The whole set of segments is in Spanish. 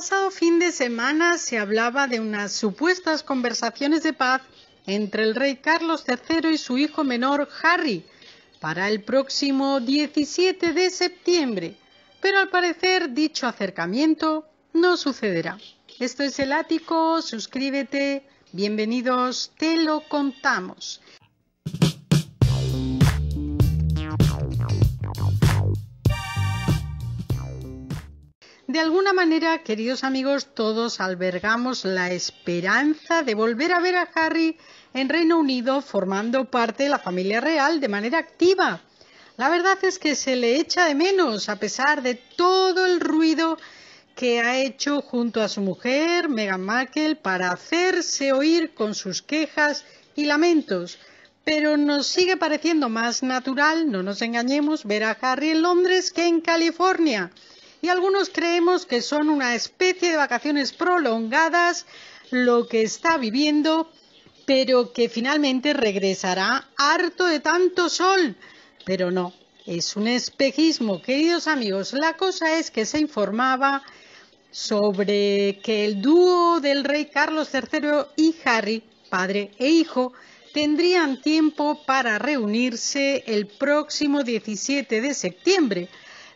pasado fin de semana se hablaba de unas supuestas conversaciones de paz entre el rey Carlos III y su hijo menor Harry para el próximo 17 de septiembre, pero al parecer dicho acercamiento no sucederá. Esto es el ático, suscríbete, bienvenidos, te lo contamos. De alguna manera, queridos amigos, todos albergamos la esperanza de volver a ver a Harry en Reino Unido formando parte de la familia real de manera activa. La verdad es que se le echa de menos a pesar de todo el ruido que ha hecho junto a su mujer, Meghan Markle, para hacerse oír con sus quejas y lamentos. Pero nos sigue pareciendo más natural, no nos engañemos, ver a Harry en Londres que en California y algunos creemos que son una especie de vacaciones prolongadas lo que está viviendo, pero que finalmente regresará harto de tanto sol. Pero no, es un espejismo, queridos amigos. La cosa es que se informaba sobre que el dúo del rey Carlos III y Harry, padre e hijo, tendrían tiempo para reunirse el próximo 17 de septiembre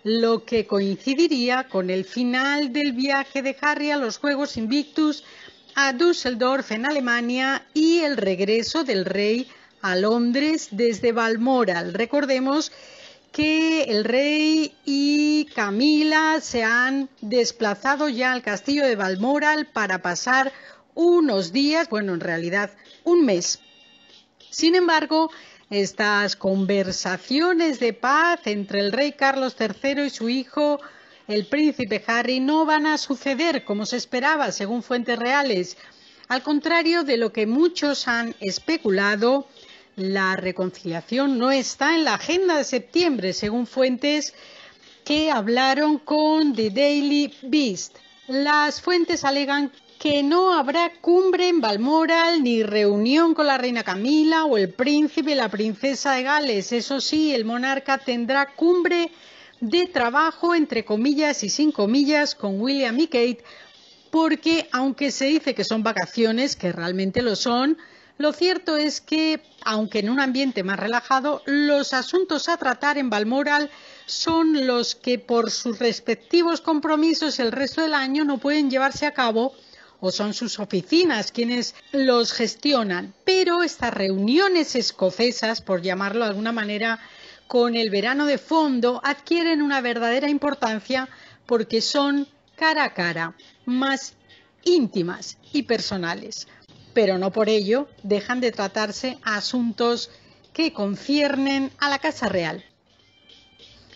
lo que coincidiría con el final del viaje de Harry a los Juegos Invictus a Düsseldorf en Alemania y el regreso del rey a Londres desde Balmoral. Recordemos que el rey y Camila se han desplazado ya al castillo de Balmoral para pasar unos días, bueno, en realidad un mes. Sin embargo, estas conversaciones de paz entre el rey Carlos III y su hijo, el príncipe Harry, no van a suceder como se esperaba, según fuentes reales. Al contrario de lo que muchos han especulado, la reconciliación no está en la agenda de septiembre, según fuentes que hablaron con The Daily Beast. Las fuentes alegan que no habrá cumbre en Balmoral ni reunión con la reina Camila o el príncipe y la princesa de Gales. Eso sí, el monarca tendrá cumbre de trabajo, entre comillas y sin comillas, con William y Kate, porque aunque se dice que son vacaciones, que realmente lo son, lo cierto es que, aunque en un ambiente más relajado, los asuntos a tratar en Balmoral son los que por sus respectivos compromisos el resto del año no pueden llevarse a cabo son sus oficinas quienes los gestionan. Pero estas reuniones escocesas, por llamarlo de alguna manera, con el verano de fondo, adquieren una verdadera importancia porque son cara a cara, más íntimas y personales. Pero no por ello dejan de tratarse asuntos que conciernen a la Casa Real.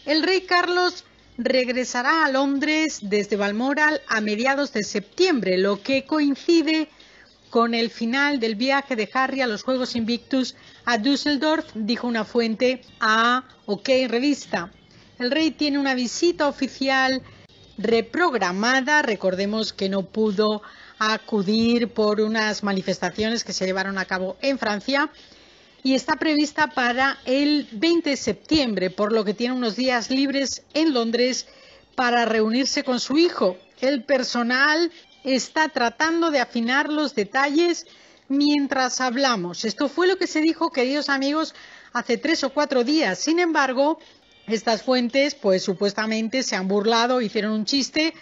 El rey Carlos regresará a Londres desde Balmoral a mediados de septiembre, lo que coincide con el final del viaje de Harry a los Juegos Invictus a Düsseldorf, dijo una fuente a OK Revista. El rey tiene una visita oficial reprogramada, recordemos que no pudo acudir por unas manifestaciones que se llevaron a cabo en Francia y está prevista para el 20 de septiembre, por lo que tiene unos días libres en Londres para reunirse con su hijo. El personal está tratando de afinar los detalles mientras hablamos. Esto fue lo que se dijo, queridos amigos, hace tres o cuatro días. Sin embargo, estas fuentes, pues supuestamente se han burlado, hicieron un chiste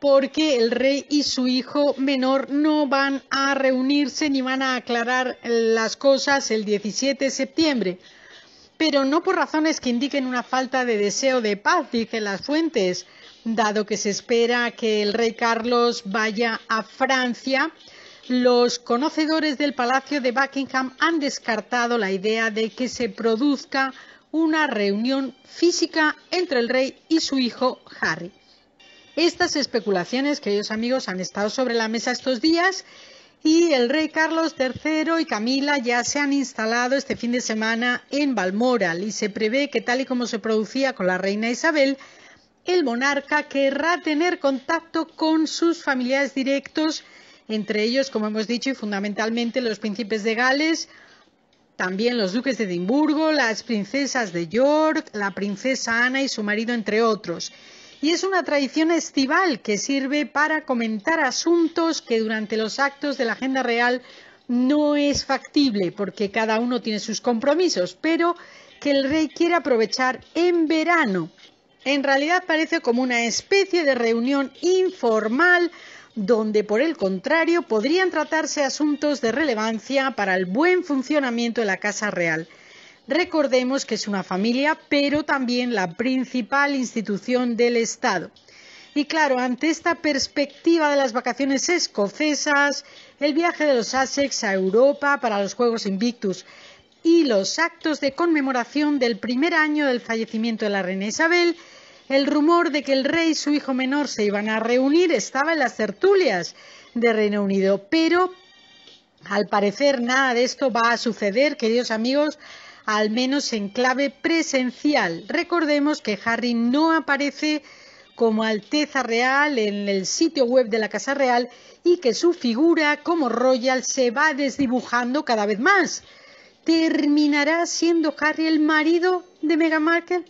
porque el rey y su hijo menor no van a reunirse ni van a aclarar las cosas el 17 de septiembre, pero no por razones que indiquen una falta de deseo de paz, dicen las fuentes, dado que se espera que el rey Carlos vaya a Francia. Los conocedores del Palacio de Buckingham han descartado la idea de que se produzca una reunión física entre el rey y su hijo Harry. Estas especulaciones, queridos amigos, han estado sobre la mesa estos días y el rey Carlos III y Camila ya se han instalado este fin de semana en Balmoral y se prevé que tal y como se producía con la reina Isabel, el monarca querrá tener contacto con sus familiares directos, entre ellos, como hemos dicho, y fundamentalmente los príncipes de Gales, también los duques de Edimburgo, las princesas de York, la princesa Ana y su marido, entre otros y es una tradición estival que sirve para comentar asuntos que durante los actos de la agenda real no es factible porque cada uno tiene sus compromisos, pero que el rey quiere aprovechar en verano. En realidad parece como una especie de reunión informal donde por el contrario podrían tratarse asuntos de relevancia para el buen funcionamiento de la Casa Real. Recordemos que es una familia, pero también la principal institución del Estado. Y claro, ante esta perspectiva de las vacaciones escocesas, el viaje de los ASEX a Europa para los Juegos Invictus y los actos de conmemoración del primer año del fallecimiento de la reina Isabel, el rumor de que el rey y su hijo menor se iban a reunir estaba en las tertulias de Reino Unido, pero al parecer nada de esto va a suceder, queridos amigos, al menos en clave presencial. Recordemos que Harry no aparece como Alteza Real en el sitio web de la Casa Real y que su figura como royal se va desdibujando cada vez más. ¿Terminará siendo Harry el marido de Meghan Markle?